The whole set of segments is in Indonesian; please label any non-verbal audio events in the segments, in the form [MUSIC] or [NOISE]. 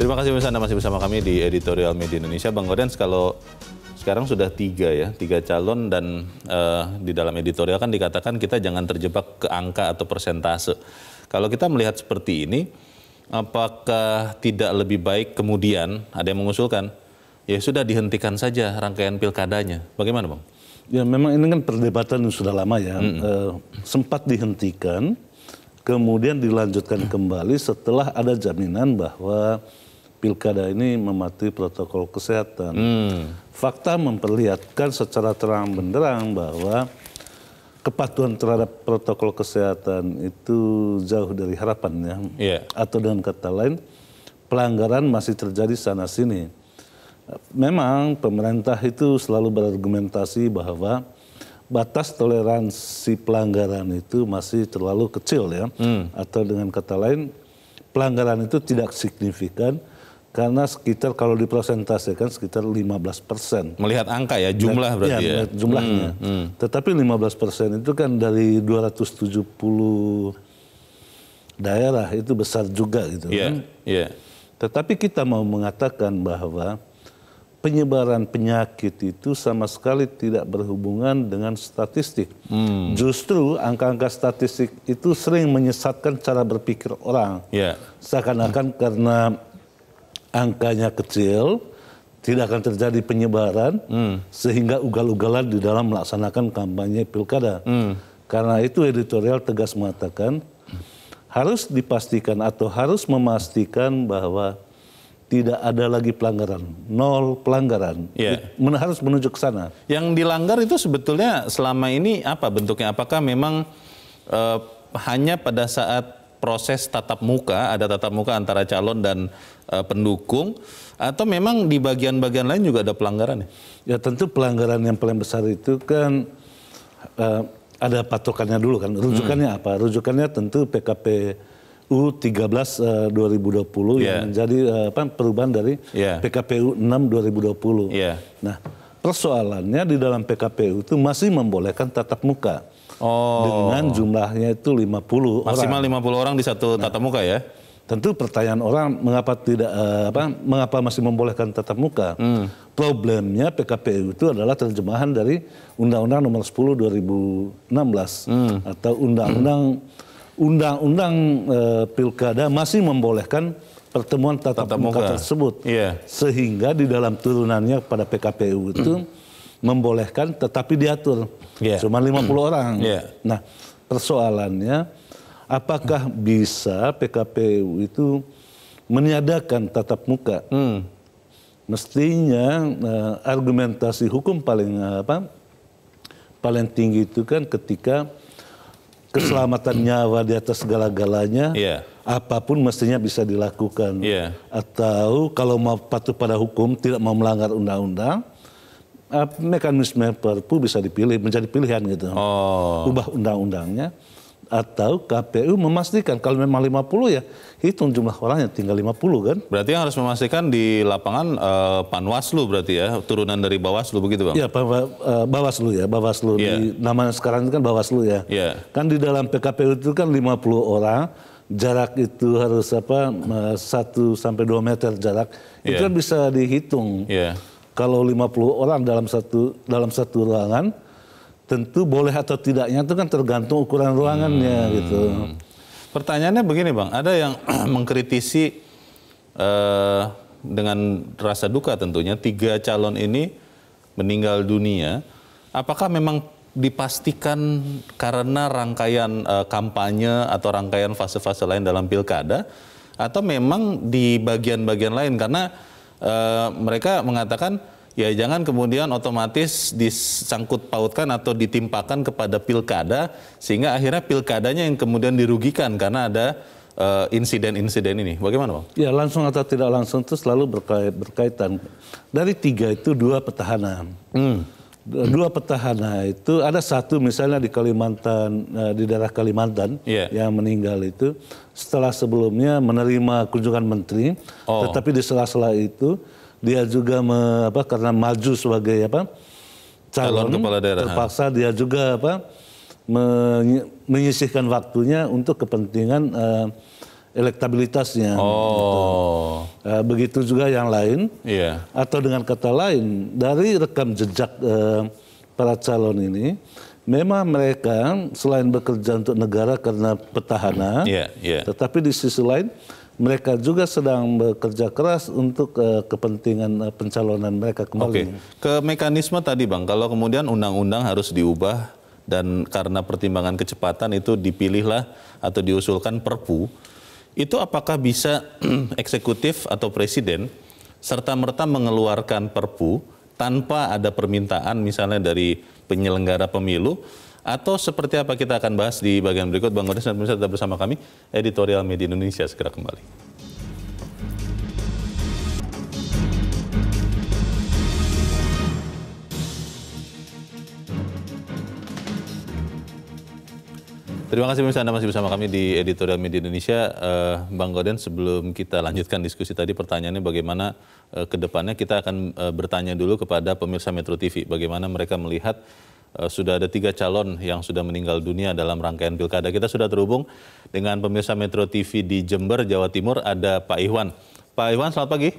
Terima kasih pemirsa Anda masih bersama kami di Editorial Media Indonesia. Bang Godens, kalau sekarang sudah tiga ya, tiga calon dan uh, di dalam editorial kan dikatakan kita jangan terjebak ke angka atau persentase. Kalau kita melihat seperti ini, apakah tidak lebih baik kemudian ada yang mengusulkan, ya sudah dihentikan saja rangkaian pilkadanya. Bagaimana Bang? Ya memang ini kan perdebatan yang sudah lama ya, mm -mm. Uh, sempat dihentikan, kemudian dilanjutkan kembali setelah ada jaminan bahwa pilkada ini mematuhi protokol kesehatan. Hmm. Fakta memperlihatkan secara terang benderang bahwa kepatuhan terhadap protokol kesehatan itu jauh dari harapannya. Yeah. Atau dengan kata lain, pelanggaran masih terjadi sana sini. Memang pemerintah itu selalu berargumentasi bahwa batas toleransi pelanggaran itu masih terlalu kecil ya. Hmm. Atau dengan kata lain, pelanggaran itu tidak signifikan karena sekitar kalau kan sekitar 15 persen. Melihat angka ya, jumlah ya, berarti ya? ya. jumlahnya. Hmm, hmm. Tetapi 15 persen itu kan dari 270 daerah itu besar juga gitu yeah, kan. Yeah. Tetapi kita mau mengatakan bahwa penyebaran penyakit itu sama sekali tidak berhubungan dengan statistik. Hmm. Justru angka-angka statistik itu sering menyesatkan cara berpikir orang. Yeah. Seakan-akan hmm. karena angkanya kecil, tidak akan terjadi penyebaran, hmm. sehingga ugal-ugalan di dalam melaksanakan kampanye pilkada. Hmm. Karena itu editorial tegas mengatakan harus dipastikan atau harus memastikan bahwa tidak ada lagi pelanggaran, nol pelanggaran. Yeah. Men harus menuju ke sana. Yang dilanggar itu sebetulnya selama ini apa bentuknya? Apakah memang e, hanya pada saat proses tatap muka, ada tatap muka antara calon dan uh, pendukung atau memang di bagian-bagian lain juga ada pelanggaran ya? ya tentu pelanggaran yang paling besar itu kan uh, ada patokannya dulu kan. Hmm. Rujukannya hmm. apa? Rujukannya tentu PKP U13 uh, 2020 yeah. yang ya. menjadi uh, apa perubahan dari yeah. PKPU 6 2020. Yeah. Nah, persoalannya di dalam PKPU itu masih membolehkan tatap muka. Oh. Dengan jumlahnya itu 50 Maksimal orang. Maksimal 50 orang di satu tatap muka ya? Tentu pertanyaan orang mengapa tidak eh, apa mengapa masih membolehkan tatap muka? Hmm. Problemnya PKPU itu adalah terjemahan dari Undang-Undang Nomor 10 2016 hmm. atau Undang-Undang Undang-Undang e, Pilkada masih membolehkan pertemuan tatap, tatap muka, muka tersebut. Yeah. Sehingga di dalam turunannya pada PKPU itu hmm. membolehkan tetapi diatur yeah. cuma 50 hmm. orang. Yeah. Nah, persoalannya apakah hmm. bisa PKPU itu meniadakan tatap muka? Hmm. Mestinya uh, argumentasi hukum paling eh, apa? Paling tinggi itu kan ketika keselamatan [CLEARS THROAT] nyawa di atas segala-galanya, yeah. apapun mestinya bisa dilakukan. Yeah. Atau kalau mau patuh pada hukum, tidak mau melanggar undang-undang, mekanisme Perpu bisa dipilih menjadi pilihan gitu. Oh. Ubah undang-undangnya atau KPU memastikan kalau memang 50 ya hitung jumlah orangnya tinggal 50 kan. Berarti yang harus memastikan di lapangan uh, eh, Panwaslu berarti ya, turunan dari Bawaslu begitu Bang? Iya, uh, Bawaslu ya, Bawaslu. Yeah. Di, iya. namanya sekarang itu kan Bawaslu ya. Yeah. Kan di dalam PKPU itu kan 50 orang, jarak itu harus apa 1 sampai 2 meter jarak. Yeah. Itu iya. kan bisa dihitung. Yeah. Kalau 50 orang dalam satu dalam satu ruangan tentu boleh atau tidaknya itu kan tergantung ukuran ruangannya hmm. gitu. Pertanyaannya begini bang, ada yang [CLEARS THROAT] mengkritisi uh, dengan rasa duka tentunya tiga calon ini meninggal dunia. Apakah memang dipastikan karena rangkaian uh, kampanye atau rangkaian fase-fase lain dalam pilkada, atau memang di bagian-bagian lain karena uh, mereka mengatakan ya jangan kemudian otomatis disangkut pautkan atau ditimpakan kepada pilkada sehingga akhirnya pilkadanya yang kemudian dirugikan karena ada eh, insiden-insiden uh, ini. Bagaimana, Bang? Ya, langsung atau tidak langsung itu selalu berkait, berkaitan. Dari tiga itu dua petahana. Hmm. Eh, dua petahana itu ada satu misalnya di Kalimantan eh, di daerah Kalimantan yeah. yang meninggal itu setelah sebelumnya menerima kunjungan menteri, oh. tetapi di sela-sela itu dia juga me, apa karena maju sebagai apa calon, calon kepala daerah terpaksa dia juga apa menyisihkan waktunya untuk kepentingan uh, elektabilitasnya. Oh. Gitu. Uh, begitu juga yang lain. Yeah. Atau dengan kata lain, dari rekam jejak uh, para calon ini, memang mereka selain bekerja untuk negara karena petahana, yeah, yeah. tetapi di sisi lain mereka juga sedang bekerja keras untuk uh, kepentingan uh, pencalonan mereka kembali. Oke, okay. ke mekanisme tadi Bang, kalau kemudian undang-undang harus diubah dan karena pertimbangan kecepatan itu dipilihlah atau diusulkan perpu, itu apakah bisa [CLEARS THROAT] eksekutif atau presiden serta-merta mengeluarkan perpu tanpa ada permintaan misalnya dari penyelenggara pemilu atau seperti apa kita akan bahas di bagian berikut Bang Godes dan pemirsa tetap bersama kami editorial media Indonesia segera kembali. Terima kasih pemirsa Anda masih bersama kami di Editorial Media Indonesia. Uh, Bang Goden, sebelum kita lanjutkan diskusi tadi, pertanyaannya bagaimana uh, ke depannya kita akan uh, bertanya dulu kepada pemirsa Metro TV. Bagaimana mereka melihat Eh, sudah ada tiga calon yang sudah meninggal dunia dalam rangkaian pilkada. Kita sudah terhubung dengan pemirsa Metro TV di Jember, Jawa Timur, ada Pak Iwan. Pak Iwan, selamat pagi.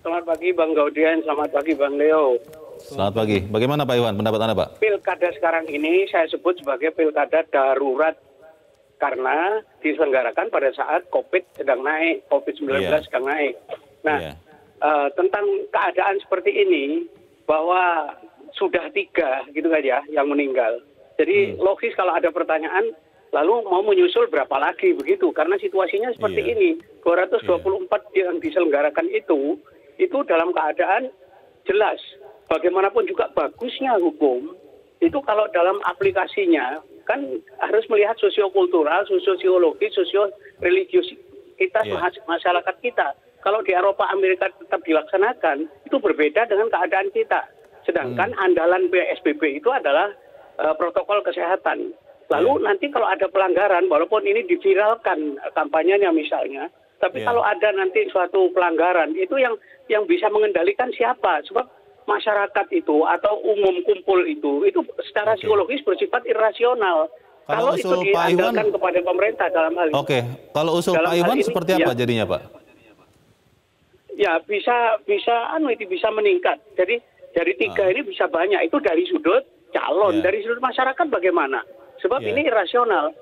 Selamat pagi Bang Gaudian, selamat pagi Bang Leo. Selamat pagi. Bagaimana Pak Iwan, pendapat Anda Pak? Pilkada sekarang ini saya sebut sebagai pilkada darurat karena diselenggarakan pada saat COVID sedang naik, COVID-19 yeah. sedang naik. Nah, yeah. Iya. uh, tentang keadaan seperti ini, bahwa sudah tiga gitu kan ya yang meninggal. Jadi hmm. logis kalau ada pertanyaan lalu mau menyusul berapa lagi begitu karena situasinya seperti yeah. ini 224 yeah. Iya. yang diselenggarakan itu itu dalam keadaan jelas bagaimanapun juga bagusnya hukum itu kalau dalam aplikasinya kan harus melihat sosiokultural, sosiologi, sosio religius kita yeah. masyarakat kita. Kalau di Eropa Amerika tetap dilaksanakan itu berbeda dengan keadaan kita Sedangkan hmm. andalan PSBB itu adalah uh, protokol kesehatan. Lalu yeah. nanti kalau ada pelanggaran, walaupun ini diviralkan kampanyenya misalnya, tapi yeah. kalau ada nanti suatu pelanggaran, itu yang yang bisa mengendalikan siapa? Sebab masyarakat itu atau umum kumpul itu itu secara okay. psikologis bersifat irasional. Kalau, kalau usul itu Pak Iwan kepada pemerintah dalam hal ini. Oke, okay. kalau usul Pak Iwan ini, seperti iya. apa ya. jadinya, Pak? Ya, bisa bisa anu itu bisa meningkat. Jadi dari tiga ah. ini bisa banyak. Itu dari sudut calon, yeah. dari sudut masyarakat bagaimana? Sebab yeah. ini irasional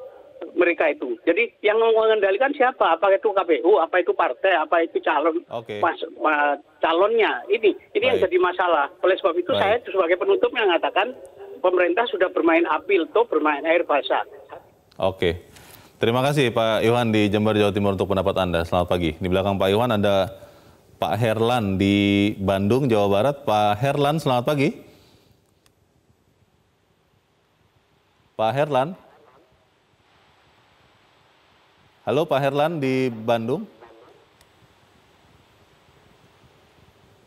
mereka itu. Jadi yang mengendalikan siapa? Apa itu KPU? Apa itu partai? Apa itu calon? Okay. Mas, ma, calonnya ini ini Baik. yang jadi masalah. Oleh sebab itu Baik. saya sebagai penutup yang mengatakan pemerintah sudah bermain apil tuh, bermain air basah. Oke. Okay. Terima kasih Pak Iwan di Jember Jawa Timur untuk pendapat Anda. Selamat pagi. Di belakang Pak Iwan ada Pak Herlan di Bandung, Jawa Barat. Pak Herlan, selamat pagi. Pak Herlan. Halo Pak Herlan di Bandung.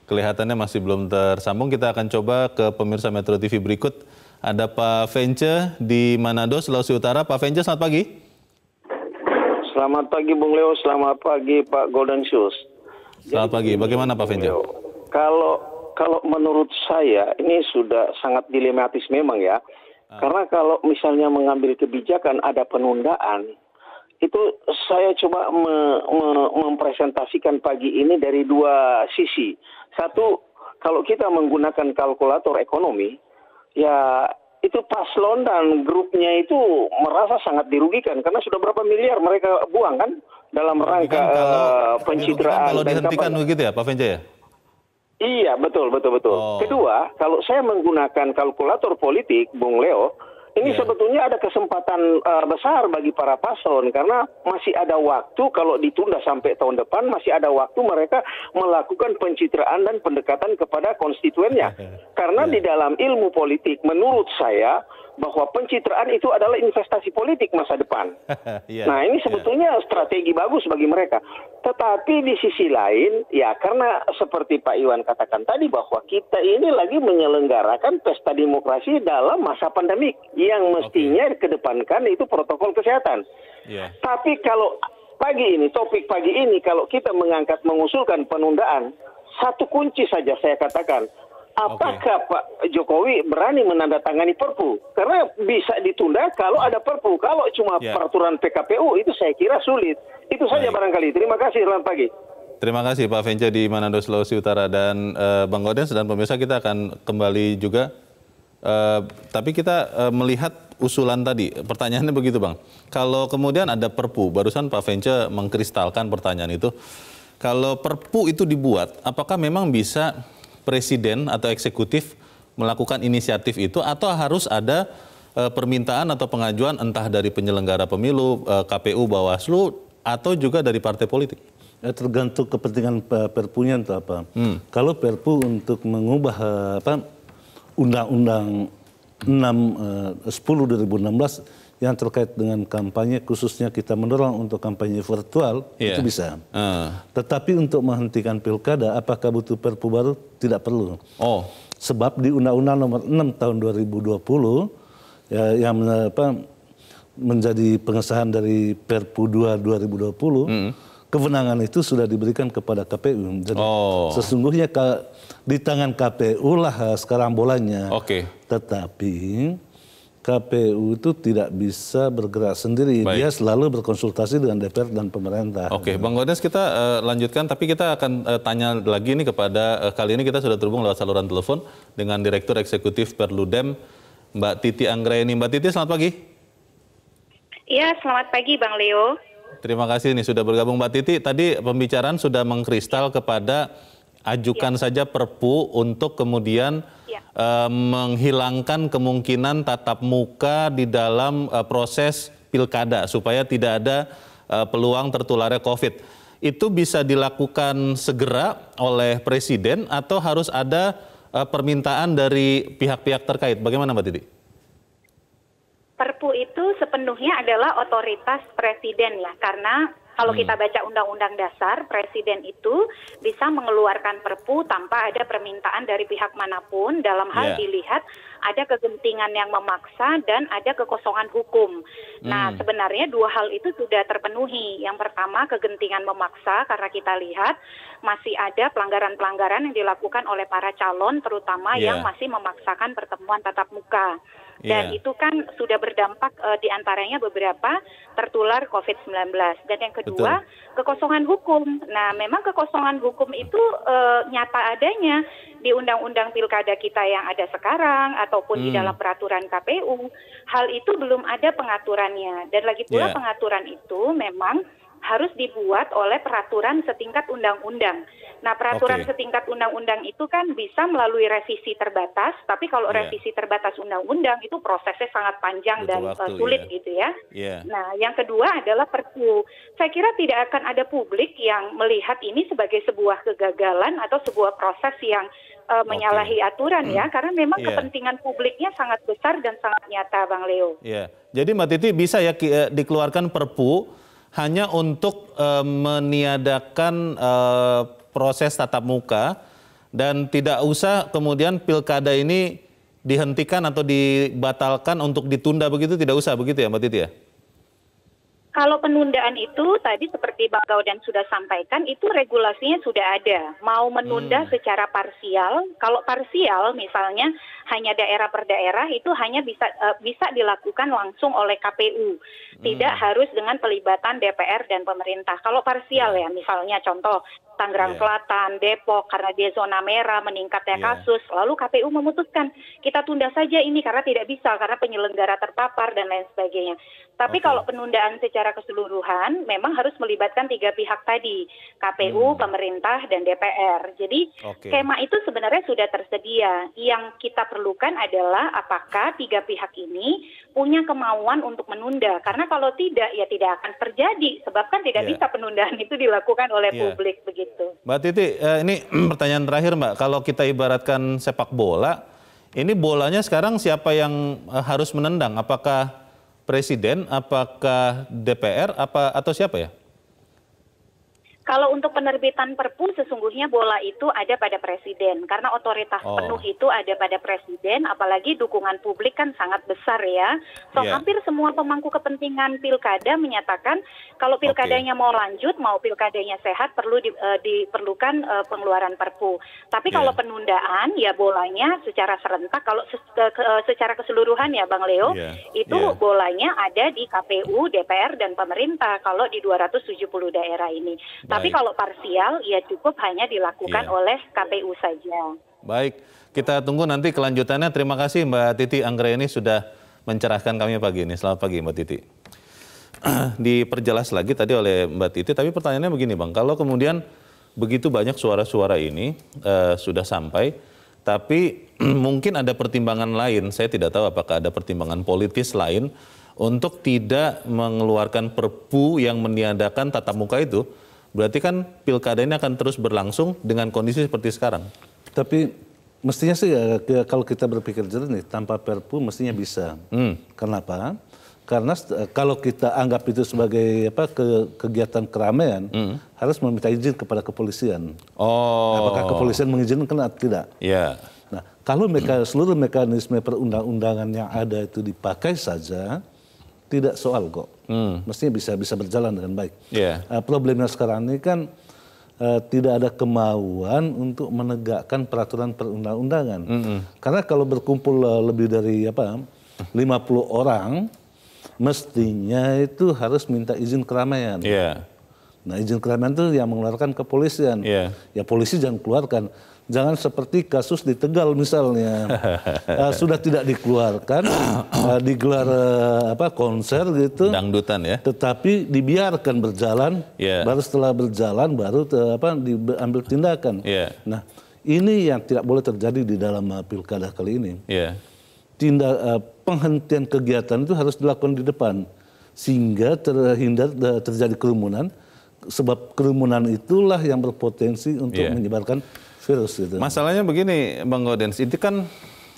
Kelihatannya masih belum tersambung. Kita akan coba ke pemirsa Metro TV berikut. Ada Pak Vence di Manado, Sulawesi Utara. Pak Vence, selamat pagi. Selamat pagi Bung Leo, selamat pagi Pak Golden Shoes. Selamat pagi. Bagaimana Pak Venjo? Kalau kalau menurut saya ini sudah sangat dilematis memang ya. Ah. Karena kalau misalnya mengambil kebijakan ada penundaan, itu saya coba me, me, mempresentasikan pagi ini dari dua sisi. Satu, kalau kita menggunakan kalkulator ekonomi, ya itu paslon dan grupnya itu merasa sangat dirugikan karena sudah berapa miliar mereka buang kan dalam rangka kalau, eh, pencitraan. Kalau dihentikan begitu ya Pak Venja ya? Iya betul betul betul. Oh. Kedua kalau saya menggunakan kalkulator politik Bung Leo, ini yeah. sebetulnya ada kesempatan uh, besar bagi para paslon karena masih ada waktu kalau ditunda sampai tahun depan masih ada waktu mereka melakukan pencitraan dan pendekatan kepada konstituennya. Okay. [LAUGHS] Karena yeah. di dalam ilmu politik menurut saya bahwa pencitraan itu adalah investasi politik masa depan. [LAUGHS] yeah, nah ini iya. sebetulnya yeah. strategi bagus bagi mereka. Tetapi di sisi lain, ya karena seperti Pak Iwan katakan tadi bahwa kita ini lagi menyelenggarakan pesta demokrasi dalam masa pandemik yang mestinya okay. kedepankan itu protokol kesehatan. Yeah. Tapi kalau pagi ini topik pagi ini kalau kita mengangkat mengusulkan penundaan satu kunci saja saya katakan apakah okay. Pak Jokowi berani menandatangani Perpu? Karena bisa ditunda kalau ada Perpu. Kalau cuma yeah. peraturan PKPU itu saya kira sulit. Itu saja Baik. barangkali. Terima kasih. Selamat pagi. Terima kasih Pak Venja di Manado Sulawesi Utara dan uh, Bang Godens dan pemirsa kita akan kembali juga. Uh, tapi kita uh, melihat usulan tadi, pertanyaannya begitu Bang. Kalau kemudian ada perpu, barusan Pak Venja mengkristalkan pertanyaan itu. Kalau perpu itu dibuat, apakah memang bisa presiden atau eksekutif melakukan inisiatif itu atau harus ada e, permintaan atau pengajuan entah dari penyelenggara pemilu, e, KPU, Bawaslu atau juga dari partai politik? Ya, tergantung kepentingan Perpunya atau apa. Hmm. Kalau Perpu untuk mengubah e, apa undang-undang 6 eh, 10 2016 yang terkait dengan kampanye khususnya kita mendorong untuk kampanye virtual yeah. itu bisa. Uh. Tetapi untuk menghentikan pilkada apakah butuh perpu baru? Tidak perlu. Oh. Sebab di Undang-Undang Nomor 6 Tahun 2020 ya, yang apa, menjadi pengesahan dari Perpu 2 2020 mm. kewenangan itu sudah diberikan kepada KPU. Jadi oh. sesungguhnya di tangan KPU lah eh, sekarang bolanya. Oke. Okay. Tetapi KPU itu tidak bisa bergerak sendiri. Baik. Dia selalu berkonsultasi dengan DPR dan pemerintah. Oke, okay. Bang Godes kita uh, lanjutkan, tapi kita akan uh, tanya lagi ini kepada uh, kali ini kita sudah terhubung lewat saluran telepon dengan Direktur Eksekutif Perludem, Mbak Titi Anggraini. Mbak Titi, selamat pagi. Iya, selamat pagi Bang Leo. Terima kasih nih sudah bergabung Mbak Titi. Tadi pembicaraan sudah mengkristal kepada ajukan ya. saja Perpu untuk kemudian ya. uh, menghilangkan kemungkinan tatap muka di dalam uh, proses pilkada supaya tidak ada uh, peluang tertularnya COVID. Itu bisa dilakukan segera oleh Presiden atau harus ada uh, permintaan dari pihak-pihak terkait. Bagaimana Mbak Titi? Perpu itu sepenuhnya adalah otoritas presiden ya, karena kalau hmm. kita baca undang-undang dasar, presiden itu bisa mengeluarkan perpu tanpa ada permintaan dari pihak manapun dalam hal yeah. dilihat ada kegentingan yang memaksa dan ada kekosongan hukum. Nah, hmm. sebenarnya dua hal itu sudah terpenuhi. Yang pertama, kegentingan memaksa karena kita lihat masih ada pelanggaran-pelanggaran yang dilakukan oleh para calon terutama yeah. yang ya. masih memaksakan pertemuan tatap muka. Dan yeah. itu kan sudah berdampak uh, eh, diantaranya beberapa tertular COVID-19. Dan yang kedua Betul. kekosongan hukum. Nah memang kekosongan hukum itu uh, nyata adanya di undang-undang pilkada kita yang ada sekarang ataupun hmm. di dalam peraturan KPU. Hal itu belum ada pengaturannya. Dan lagi pula yeah. pengaturan itu memang harus dibuat oleh peraturan setingkat undang-undang. Nah, peraturan okay. setingkat undang-undang itu kan bisa melalui revisi terbatas, tapi kalau yeah. revisi terbatas undang-undang itu prosesnya sangat panjang Butuh dan waktu, eh, sulit yeah. gitu ya. Yeah. Nah, yang kedua adalah Perpu. Saya kira tidak akan ada publik yang melihat ini sebagai sebuah kegagalan atau sebuah proses yang uh, menyalahi okay. aturan mm. ya, hmm. karena memang yeah. kepentingan publiknya sangat besar dan sangat nyata, Bang Leo. Yeah. Jadi Mbak Titi bisa ya eh, dikeluarkan Perpu hanya untuk uh, meniadakan uh, proses tatap muka dan tidak usah kemudian pilkada ini dihentikan atau dibatalkan untuk ditunda begitu tidak usah begitu ya Mbak Titi ya? Kalau penundaan itu tadi seperti Bang Gaudan sudah sampaikan itu regulasinya sudah ada. Mau menunda hmm. secara parsial, kalau parsial misalnya hanya daerah per daerah itu hanya bisa uh, bisa dilakukan langsung oleh KPU. Hmm. Tidak hmm. harus dengan pelibatan DPR dan pemerintah. Kalau parsial hmm. ya misalnya contoh Tangerang yeah. Selatan, Depok karena dia zona merah meningkatnya yeah. kasus, lalu KPU memutuskan kita tunda saja ini karena tidak bisa karena penyelenggara terpapar dan lain sebagainya. Tapi okay. kalau penundaan secara keseluruhan memang harus melibatkan tiga pihak tadi, KPU, hmm. pemerintah dan DPR. Jadi okay. skema itu sebenarnya sudah tersedia. Yang kita perlu diperlukan adalah apakah tiga pihak ini punya kemauan untuk menunda. Karena kalau tidak ya tidak akan terjadi sebab kan tidak yeah. bisa penundaan itu dilakukan oleh yeah. publik begitu. Mbak Titi, eh, ini [CLEARS THROAT] pertanyaan terakhir Mbak. Kalau kita ibaratkan sepak bola, ini bolanya sekarang siapa yang eh, harus menendang? Apakah presiden, apakah DPR apa atau siapa ya? Kalau untuk penerbitan Perpu sesungguhnya bola itu ada pada presiden karena otoritas oh. penuh itu ada pada presiden apalagi dukungan publik kan sangat besar ya. So yeah. hampir semua pemangku kepentingan pilkada menyatakan kalau pilkadanya okay. mau lanjut mau pilkadanya sehat perlu di, uh, diperlukan uh, pengeluaran Perpu. Tapi yeah. kalau penundaan ya bolanya secara serentak kalau se ke, eh, secara keseluruhan ya Bang Leo yeah. itu yeah. bolanya ada di KPU, DPR dan pemerintah kalau di 270 daerah ini. Baik. Tapi kalau parsial ya cukup hanya dilakukan ya. oleh KPU saja. Baik, kita tunggu nanti kelanjutannya. Terima kasih Mbak Titi ini sudah mencerahkan kami pagi ini. Selamat pagi Mbak Titi. [CLEARS THROAT] Diperjelas lagi tadi oleh Mbak Titi, tapi pertanyaannya begini Bang, kalau kemudian begitu banyak suara-suara ini uh, sudah sampai, tapi [CLEARS THROAT] mungkin ada pertimbangan lain, saya tidak tahu apakah ada pertimbangan politis lain untuk tidak mengeluarkan perpu yang meniadakan tatap muka itu Berarti kan pilkada ini akan terus berlangsung dengan kondisi seperti sekarang. Tapi mestinya sih ya, kalau kita berpikir jernih tanpa Perpu mestinya bisa. Hmm. Kenapa? Karena eh, kalau kita anggap itu sebagai apa ke, kegiatan keramaian, hmm. harus meminta izin kepada kepolisian. Oh. Apakah kepolisian mengizinkan atau tidak? Iya. Yeah. Nah, kalau meka, seluruh mekanisme perundang-undangan yang ada itu dipakai saja, tidak soal kok hmm. mestinya bisa bisa berjalan dengan baik. Yeah. Iya. Uh, problemnya sekarang ini kan uh, tidak ada kemauan untuk menegakkan peraturan perundang-undangan. Mm -hmm. Karena kalau berkumpul uh, lebih dari apa 50 orang mestinya itu harus minta izin keramaian. Yeah Nah izin keramaian itu yang mengeluarkan kepolisian. Yeah. Ya polisi jangan keluarkan. Jangan seperti kasus di Tegal misalnya. uh, [LAUGHS] sudah tidak dikeluarkan, uh, digelar uh, apa konser gitu. Dangdutan ya. Tetapi dibiarkan berjalan. Yeah. Baru setelah berjalan baru uh, apa diambil tindakan. Yeah. Nah ini yang tidak boleh terjadi di dalam uh, pilkada kali ini. Yeah. Tindak uh, penghentian kegiatan itu harus dilakukan di depan sehingga terhindar terjadi kerumunan sebab kerumunan itulah yang berpotensi untuk yeah. menyebarkan virus gitu. Masalahnya begini Bang Godens, itu kan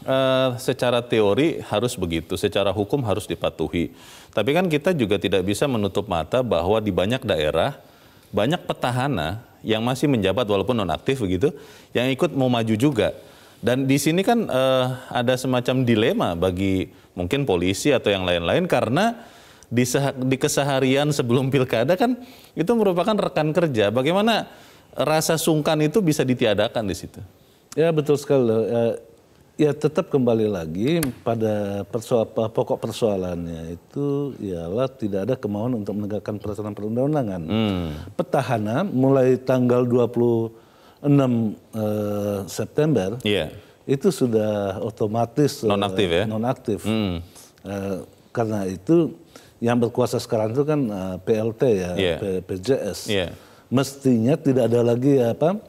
Uh, secara teori harus begitu, secara hukum harus dipatuhi. Tapi kan kita juga tidak bisa menutup mata bahwa di banyak daerah banyak petahana yang masih menjabat walaupun nonaktif begitu, yang ikut mau maju juga. Dan di sini kan uh, ada semacam dilema bagi mungkin polisi atau yang lain-lain karena di, di keseharian sebelum pilkada kan itu merupakan rekan kerja. Bagaimana rasa sungkan itu bisa ditiadakan di situ? Ya betul sekali. Eh, ya tetap kembali lagi pada persoal, eh, pokok persoalannya itu ialah tidak ada kemauan untuk menegakkan peraturan perundang-undangan. Hmm. Petahana mulai tanggal 26 eh, September yeah. itu sudah otomatis nonaktif eh, ya. Nonaktif. Hmm. Eh, karena itu yang berkuasa sekarang itu kan uh, eh, PLT ya, yeah. PJS. Yeah. Mestinya tidak ada lagi eh, apa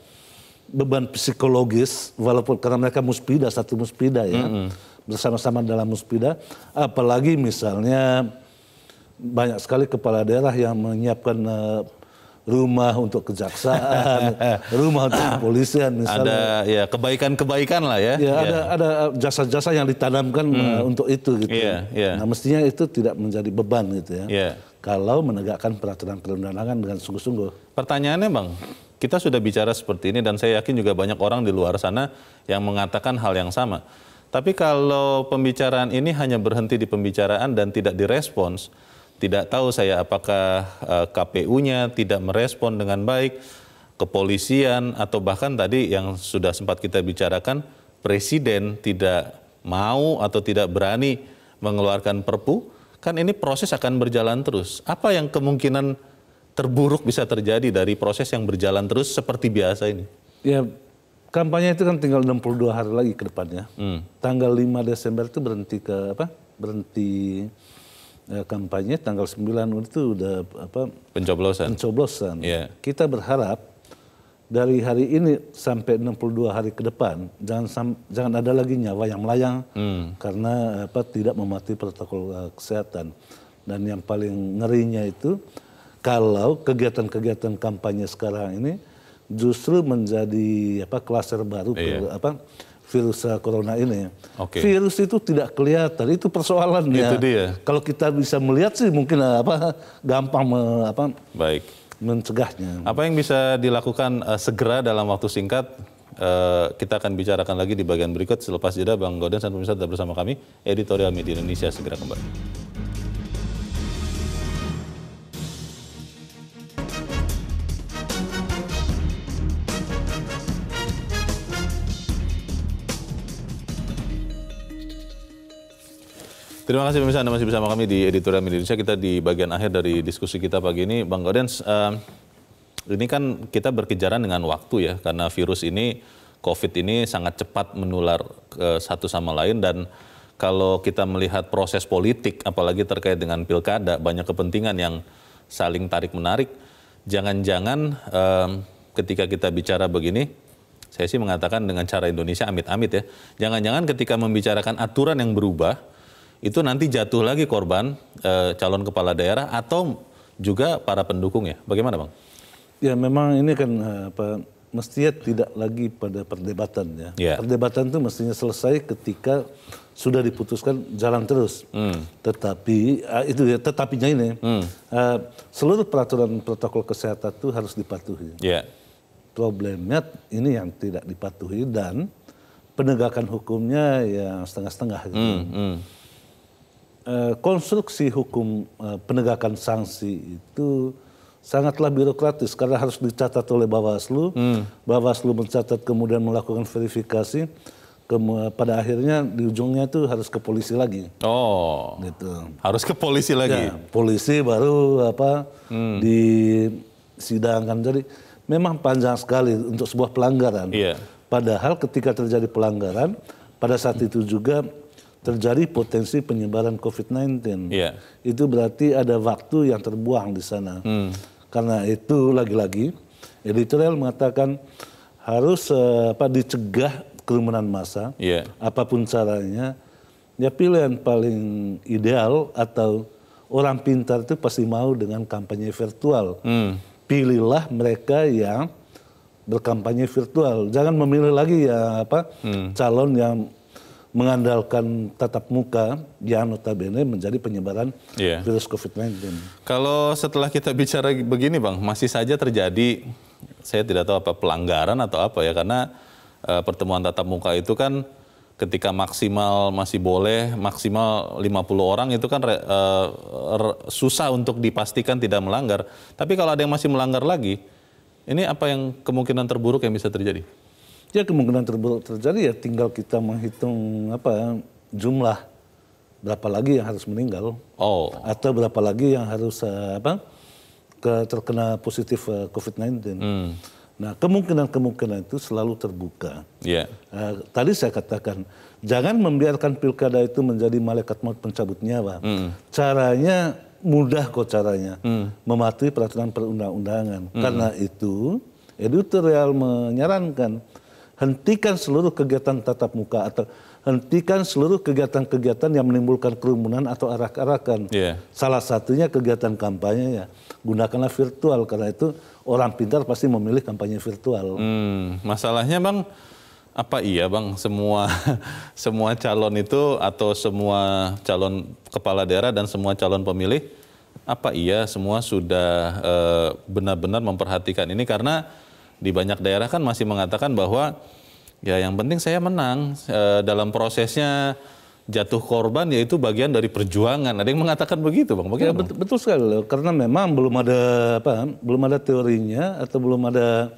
beban psikologis walaupun karena mereka muspida satu muspida ya. Mm -hmm. Bersama-sama dalam muspida apalagi misalnya banyak sekali kepala daerah yang menyiapkan uh, rumah untuk kejaksaan, [LAUGHS] rumah untuk kepolisian misalnya. Ada ya kebaikan-kebaikan lah ya. Ya, ya. ada ada jasa-jasa yang ditanamkan hmm. Uh, untuk itu gitu. Yeah, yeah. Ya. Nah, mestinya itu tidak menjadi beban gitu ya. Yeah. Kalau menegakkan peraturan perundangan dengan sungguh-sungguh. Pertanyaannya, Bang, kita sudah bicara seperti ini dan saya yakin juga banyak orang di luar sana yang mengatakan hal yang sama. Tapi kalau pembicaraan ini hanya berhenti di pembicaraan dan tidak direspons, tidak tahu saya apakah eh, KPU-nya tidak merespon dengan baik, kepolisian atau bahkan tadi yang sudah sempat kita bicarakan presiden tidak mau atau tidak berani mengeluarkan perpu, kan ini proses akan berjalan terus. Apa yang kemungkinan terburuk bisa terjadi dari proses yang berjalan terus seperti biasa ini? Ya, kampanye itu kan tinggal 62 hari lagi ke depannya. Hmm. Tanggal 5 Desember itu berhenti ke apa? Berhenti ya, kampanye tanggal 9 itu udah apa pencoblosan. Pencoblosan. Yeah. Kita berharap dari hari ini sampai 62 hari ke depan jangan jangan ada lagi nyawa yang melayang hmm. karena apa tidak mematuhi protokol uh, kesehatan. Dan yang paling ngerinya itu kalau kegiatan-kegiatan kampanye sekarang ini justru menjadi apa klaster baru iya. apa virus eh, corona ini. Okay. Virus itu tidak kelihatan, itu persoalannya. Itu dia. Kalau kita bisa melihat sih mungkin eh, apa gampang me, apa Baik. mencegahnya. Apa yang bisa dilakukan uh, segera dalam waktu singkat? Uh, kita akan bicarakan lagi di bagian berikut selepas jeda Bang Goden. dan pemirsa tetap bersama kami editorial media Indonesia segera kembali. Terima kasih pemirsa Anda masih bersama kami di Editorial Indonesia. Kita di bagian akhir dari diskusi kita pagi ini, Bang Gaudens. Uh, ini kan kita berkejaran dengan waktu ya, karena virus ini, COVID ini sangat cepat menular ke satu sama lain dan kalau kita melihat proses politik, apalagi terkait dengan pilkada, banyak kepentingan yang saling tarik menarik. Jangan-jangan ketika kita bicara begini, saya sih mengatakan dengan cara Indonesia amit-amit ya. Jangan-jangan ketika membicarakan aturan yang berubah itu nanti jatuh lagi korban e, calon kepala daerah atau juga para pendukung ya. Bagaimana bang? Ya memang ini kan eh, apa, mestinya tidak lagi pada perdebatan ya. Yeah. Perdebatan itu mestinya selesai ketika sudah diputuskan jalan terus. Mm. Tetapi eh, itu ya tetapinya ini mm. uh, seluruh peraturan protokol kesehatan itu harus dipatuhi. Yeah. Problemnya ini yang tidak dipatuhi dan penegakan hukumnya ya setengah-setengah gitu. Mm, Eh, konstruksi hukum eh, penegakan sanksi itu sangatlah birokratis karena harus dicatat oleh Bawaslu, hmm. Bawaslu mencatat kemudian melakukan verifikasi, eh, pada akhirnya di ujungnya itu harus ke polisi lagi. Oh, gitu. Harus ke polisi lagi. Ya, polisi baru apa hmm. disidangkan. Jadi memang panjang sekali untuk sebuah pelanggaran. Yeah. Padahal ketika terjadi pelanggaran pada saat itu juga terjadi potensi penyebaran COVID-19. Yeah. Itu berarti ada waktu yang terbuang di sana. Hmm. Karena itu lagi-lagi editorial mengatakan harus eh, apa dicegah kerumunan massa, yeah. apapun caranya. Ya pilihan paling ideal atau orang pintar itu pasti mau dengan kampanye virtual. Hmm. Pilihlah mereka yang berkampanye virtual. Jangan memilih lagi ya apa hmm. calon yang mengandalkan tatap muka yang notabene menjadi penyebaran yeah. virus COVID-19. Kalau setelah kita bicara begini Bang, masih saja terjadi saya tidak tahu apa pelanggaran atau apa ya karena e, pertemuan tatap muka itu kan ketika maksimal masih boleh maksimal 50 orang itu kan re, e, eh, re, susah untuk dipastikan tidak melanggar. Tapi kalau ada yang masih melanggar lagi, ini apa yang kemungkinan terburuk yang bisa terjadi? Ya kemungkinan terburuk terjadi ya tinggal kita menghitung apa jumlah berapa lagi yang harus meninggal oh. atau berapa lagi yang harus eh, apa terkena positif eh, COVID-19. Hmm. Nah kemungkinan-kemungkinan itu selalu terbuka. Yeah. Iya. Uh, tadi saya katakan jangan membiarkan pilkada itu menjadi malaikat maut pencabut nyawa. Hmm. Caranya mudah kok caranya hmm. mematuhi peraturan perundang-undangan. Hmm. Karena itu editorial menyarankan hentikan seluruh kegiatan tatap muka atau hentikan seluruh kegiatan-kegiatan yang menimbulkan kerumunan atau arak-arakan. Yeah. Salah satunya kegiatan kampanye ya. Gunakanlah virtual karena itu orang pintar pasti memilih kampanye virtual. Hmm, masalahnya Bang apa iya Bang semua [LAUGHS] semua calon itu atau semua calon kepala daerah dan semua calon pemilih apa iya semua sudah eh, benar-benar memperhatikan ini karena di banyak daerah kan masih mengatakan bahwa ya yang penting saya menang e, dalam prosesnya jatuh korban yaitu bagian dari perjuangan. Ada yang mengatakan begitu, Bang. Bagaimana? Ya, betul, betul sekali loh, karena memang belum ada apa? Belum ada teorinya atau belum ada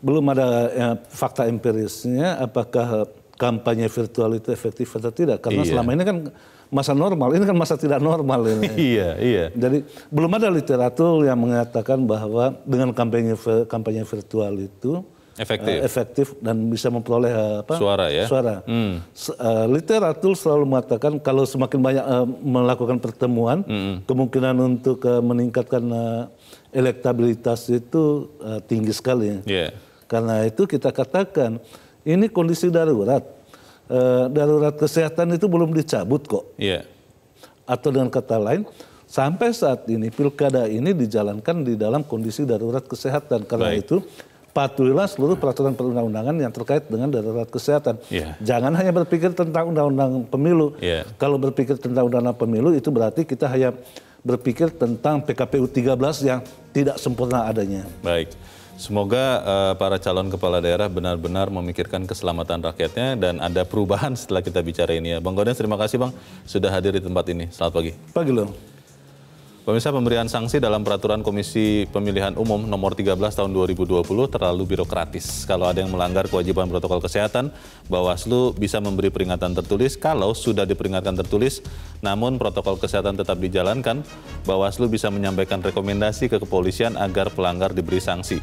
belum ada ya, fakta empirisnya apakah kampanye virtual itu efektif atau tidak karena iya. selama ini kan masa normal ini kan masa tidak normal ini [LAUGHS] iya iya jadi belum ada literatur yang mengatakan bahwa dengan kampanye kampanye virtual itu efektif uh, efektif dan bisa memperoleh eh, apa suara ya suara hmm. uh, literatur selalu mengatakan kalau semakin banyak uh, melakukan pertemuan hmm. kemungkinan untuk uh, meningkatkan uh, elektabilitas itu uh, tinggi sekali yeah. karena itu kita katakan ini kondisi darurat. E, darurat kesehatan itu belum dicabut kok. Yeah. Atau dengan kata lain, sampai saat ini pilkada ini dijalankan di dalam kondisi darurat kesehatan. Karena Baik. itu patuhilah seluruh peraturan perundang-undangan yang terkait dengan darurat kesehatan. Yeah. Jangan hanya berpikir tentang undang-undang pemilu. Yeah. Kalau berpikir tentang undang-undang pemilu itu berarti kita hanya berpikir tentang PKPU 13 yang tidak sempurna adanya. Baik. Semoga uh, para calon kepala daerah benar-benar memikirkan keselamatan rakyatnya dan ada perubahan setelah kita bicara ini ya. Bang Godens, terima kasih Bang sudah hadir di tempat ini. Selamat pagi. Pagi loh. Pemirsa pemberian sanksi dalam peraturan Komisi Pemilihan Umum nomor 13 tahun 2020 terlalu birokratis. Kalau ada yang melanggar kewajiban protokol kesehatan, Bawaslu bisa memberi peringatan tertulis. Kalau sudah diperingatkan tertulis, namun protokol kesehatan tetap dijalankan, Bawaslu bisa menyampaikan rekomendasi ke kepolisian agar pelanggar diberi sanksi.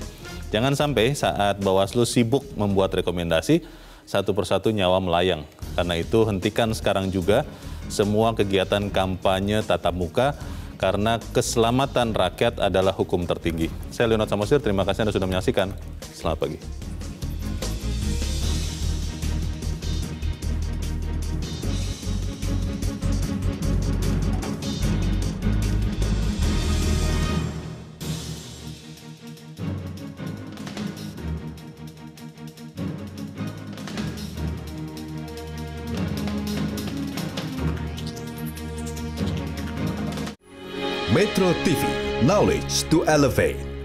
Jangan sampai saat Bawaslu sibuk membuat rekomendasi, satu persatu nyawa melayang. Karena itu hentikan sekarang juga semua kegiatan kampanye tatap muka karena keselamatan rakyat adalah hukum tertinggi. Saya Leonard Samosir, terima kasih Anda sudah menyaksikan. Selamat pagi. to elevate.